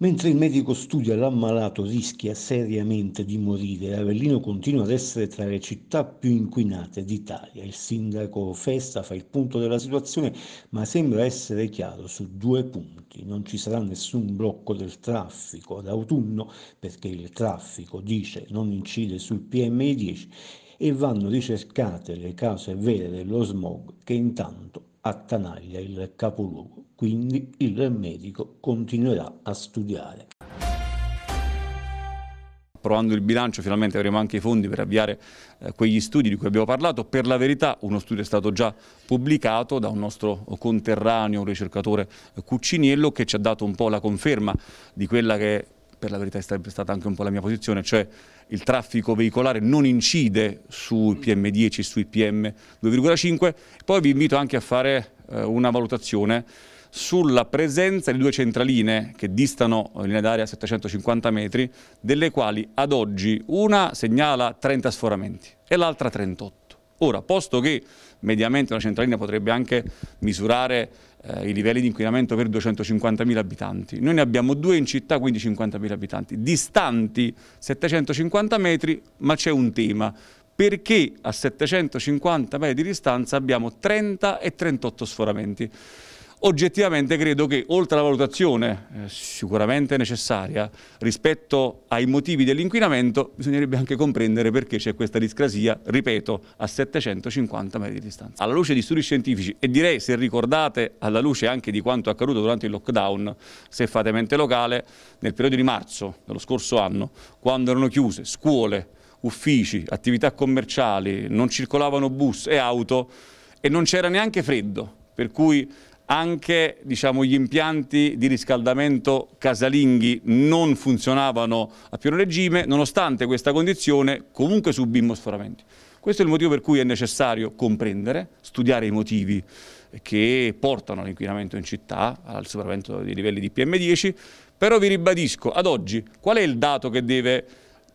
Mentre il medico studia l'ammalato rischia seriamente di morire, Avellino continua ad essere tra le città più inquinate d'Italia. Il sindaco Festa fa il punto della situazione, ma sembra essere chiaro su due punti. Non ci sarà nessun blocco del traffico ad autunno, perché il traffico, dice, non incide sul PM10 e vanno ricercate le cause vere dello smog che intanto attanaglia il capoluogo quindi il medico continuerà a studiare. Approvando il bilancio finalmente avremo anche i fondi per avviare eh, quegli studi di cui abbiamo parlato. Per la verità uno studio è stato già pubblicato da un nostro conterraneo, un ricercatore eh, Cucciniello, che ci ha dato un po' la conferma di quella che per la verità è sempre stata anche un po' la mia posizione, cioè il traffico veicolare non incide sui PM10 e sui PM2,5. Poi vi invito anche a fare eh, una valutazione sulla presenza di due centraline che distano in linea d'aria 750 metri, delle quali ad oggi una segnala 30 sforamenti e l'altra 38. Ora, posto che mediamente una centralina potrebbe anche misurare eh, i livelli di inquinamento per 250.000 abitanti, noi ne abbiamo due in città, quindi 50.000 abitanti, distanti 750 metri, ma c'è un tema, perché a 750 metri di distanza abbiamo 30 e 38 sforamenti oggettivamente credo che oltre alla valutazione eh, sicuramente necessaria rispetto ai motivi dell'inquinamento bisognerebbe anche comprendere perché c'è questa discrasia, ripeto, a 750 metri di distanza. Alla luce di studi scientifici e direi se ricordate alla luce anche di quanto accaduto durante il lockdown, se fate mente locale, nel periodo di marzo dello scorso anno, quando erano chiuse scuole, uffici, attività commerciali, non circolavano bus e auto e non c'era neanche freddo, per cui anche diciamo, gli impianti di riscaldamento casalinghi non funzionavano a pieno regime, nonostante questa condizione comunque subimmo sforamenti. Questo è il motivo per cui è necessario comprendere, studiare i motivi che portano all'inquinamento in città, al superamento dei livelli di PM10, però vi ribadisco, ad oggi qual è il dato che deve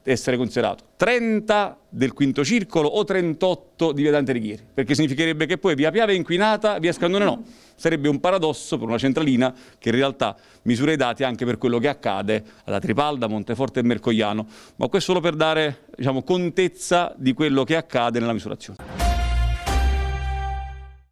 essere considerato 30 del quinto circolo o 38 di via Dante Righieri, perché significherebbe che poi via Piave è inquinata, via Scandone no. Sarebbe un paradosso per una centralina che in realtà misura i dati anche per quello che accade alla Tripalda, Monteforte e Mercogliano, ma questo solo per dare diciamo, contezza di quello che accade nella misurazione.